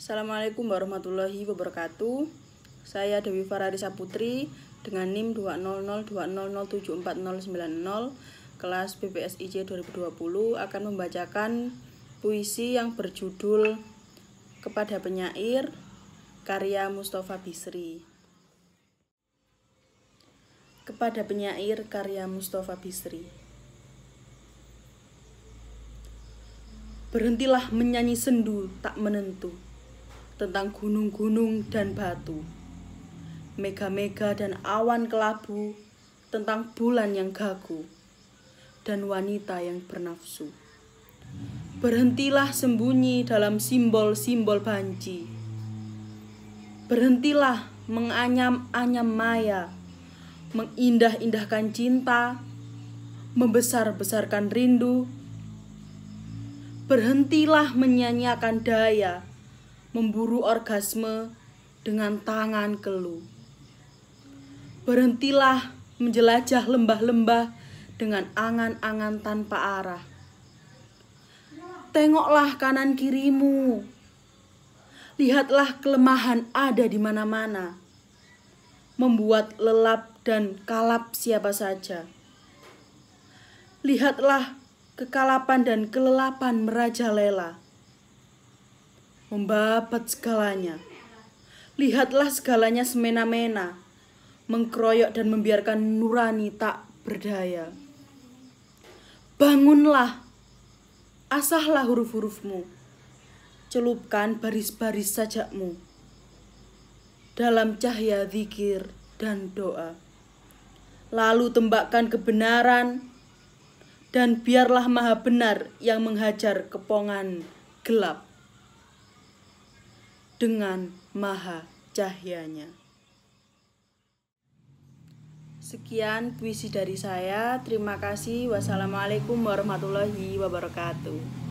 Assalamualaikum warahmatullahi wabarakatuh. Saya Dewi Farari Putri dengan NIM 20020074090 kelas BPSIJ 2020 akan membacakan puisi yang berjudul Kepada Penyair karya Mustafa Bisri. Kepada penyair karya Mustafa Bisri. Berhentilah menyanyi sendu tak menentu tentang gunung-gunung dan batu, mega-mega dan awan kelabu, tentang bulan yang gagu, dan wanita yang bernafsu. Berhentilah sembunyi dalam simbol-simbol banci. Berhentilah menganyam-anyam maya, mengindah-indahkan cinta, membesar-besarkan rindu. Berhentilah menyanyiakan daya, memburu orgasme dengan tangan kelu. Berhentilah menjelajah lembah-lembah dengan angan-angan tanpa arah. Tengoklah kanan kirimu. Lihatlah kelemahan ada di mana-mana. Membuat lelap dan kalap siapa saja. Lihatlah kekalapan dan kelelapan merajalela membabat segalanya. Lihatlah segalanya semena-mena, mengkroyok dan membiarkan nurani tak berdaya. Bangunlah, asahlah huruf-hurufmu, celupkan baris-baris sajakmu dalam cahaya zikir dan doa. Lalu tembakkan kebenaran dan biarlah maha benar yang menghajar kepongan gelap dengan maha cahyanya. Sekian puisi dari saya. Terima kasih. Wassalamualaikum warahmatullahi wabarakatuh.